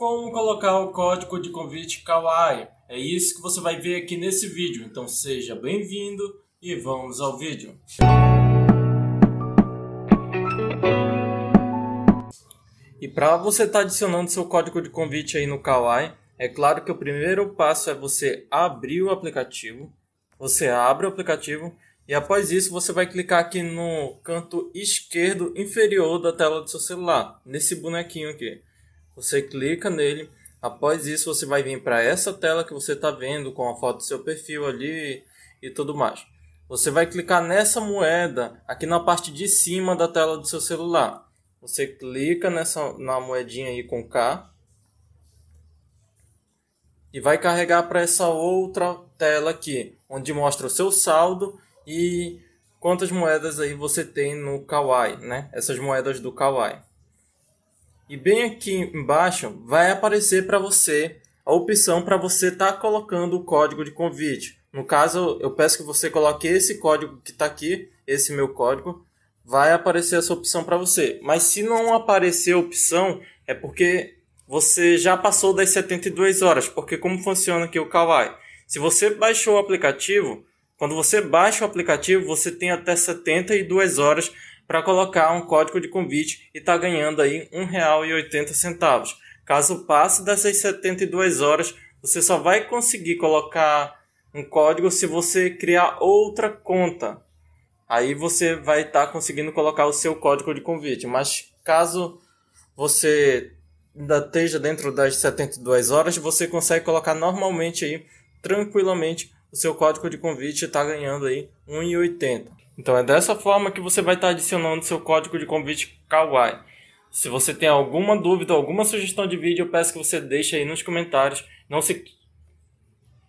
como colocar o código de convite Kawaii. É isso que você vai ver aqui nesse vídeo, então seja bem-vindo e vamos ao vídeo. E para você estar tá adicionando seu código de convite aí no Kawaii, é claro que o primeiro passo é você abrir o aplicativo. Você abre o aplicativo e após isso você vai clicar aqui no canto esquerdo inferior da tela do seu celular, nesse bonequinho aqui. Você clica nele. Após isso, você vai vir para essa tela que você está vendo com a foto do seu perfil ali e tudo mais. Você vai clicar nessa moeda aqui na parte de cima da tela do seu celular. Você clica nessa na moedinha aí com K e vai carregar para essa outra tela aqui, onde mostra o seu saldo e quantas moedas aí você tem no Kawaii, né? Essas moedas do Kawaii. E bem aqui embaixo vai aparecer para você a opção para você estar tá colocando o código de convite. No caso, eu peço que você coloque esse código que está aqui, esse meu código, vai aparecer essa opção para você. Mas se não aparecer a opção, é porque você já passou das 72 horas, porque como funciona aqui o Kawaii? Se você baixou o aplicativo, quando você baixa o aplicativo, você tem até 72 horas para colocar um código de convite e está ganhando aí R$ 1,80. Caso passe dessas 72 horas, você só vai conseguir colocar um código se você criar outra conta. Aí você vai estar tá conseguindo colocar o seu código de convite. Mas caso você ainda esteja dentro das 72 horas, você consegue colocar normalmente aí, tranquilamente, o seu código de convite está ganhando aí 1,80. Então é dessa forma que você vai estar adicionando seu código de convite Kawaii. Se você tem alguma dúvida, alguma sugestão de vídeo, eu peço que você deixe aí nos comentários. Não se,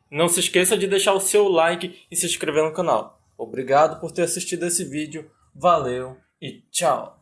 não se esqueça de deixar o seu like e se inscrever no canal. Obrigado por ter assistido esse vídeo. Valeu e tchau!